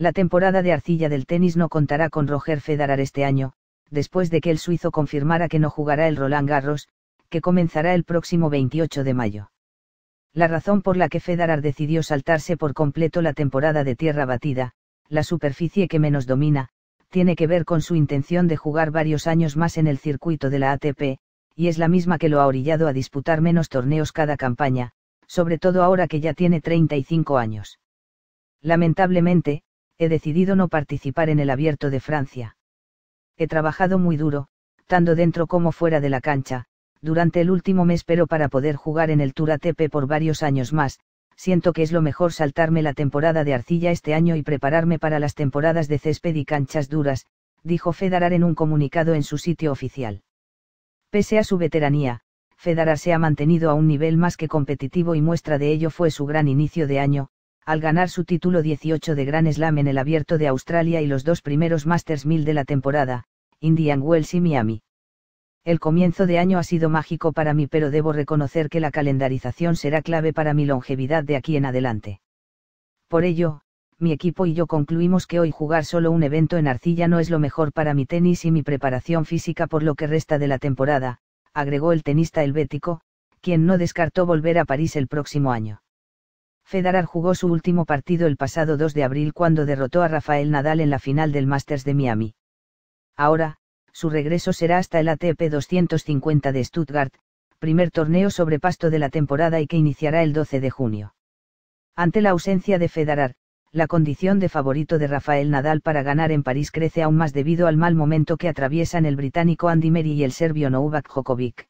La temporada de arcilla del tenis no contará con Roger Federer este año, después de que el suizo confirmara que no jugará el Roland Garros, que comenzará el próximo 28 de mayo. La razón por la que Federer decidió saltarse por completo la temporada de tierra batida, la superficie que menos domina, tiene que ver con su intención de jugar varios años más en el circuito de la ATP, y es la misma que lo ha orillado a disputar menos torneos cada campaña, sobre todo ahora que ya tiene 35 años. Lamentablemente, he decidido no participar en el abierto de Francia. He trabajado muy duro, tanto dentro como fuera de la cancha, durante el último mes pero para poder jugar en el Tour ATP por varios años más, siento que es lo mejor saltarme la temporada de arcilla este año y prepararme para las temporadas de césped y canchas duras, dijo Federer en un comunicado en su sitio oficial. Pese a su veteranía, Federer se ha mantenido a un nivel más que competitivo y muestra de ello fue su gran inicio de año, al ganar su título 18 de Gran Slam en el Abierto de Australia y los dos primeros Masters 1000 de la temporada, Indian Wells y Miami. El comienzo de año ha sido mágico para mí, pero debo reconocer que la calendarización será clave para mi longevidad de aquí en adelante. Por ello, mi equipo y yo concluimos que hoy jugar solo un evento en arcilla no es lo mejor para mi tenis y mi preparación física por lo que resta de la temporada, agregó el tenista helvético, quien no descartó volver a París el próximo año. Federer jugó su último partido el pasado 2 de abril cuando derrotó a Rafael Nadal en la final del Masters de Miami. Ahora, su regreso será hasta el ATP 250 de Stuttgart, primer torneo sobre pasto de la temporada y que iniciará el 12 de junio. Ante la ausencia de Federer, la condición de favorito de Rafael Nadal para ganar en París crece aún más debido al mal momento que atraviesan el británico Andy Murray y el serbio Novak Djokovic.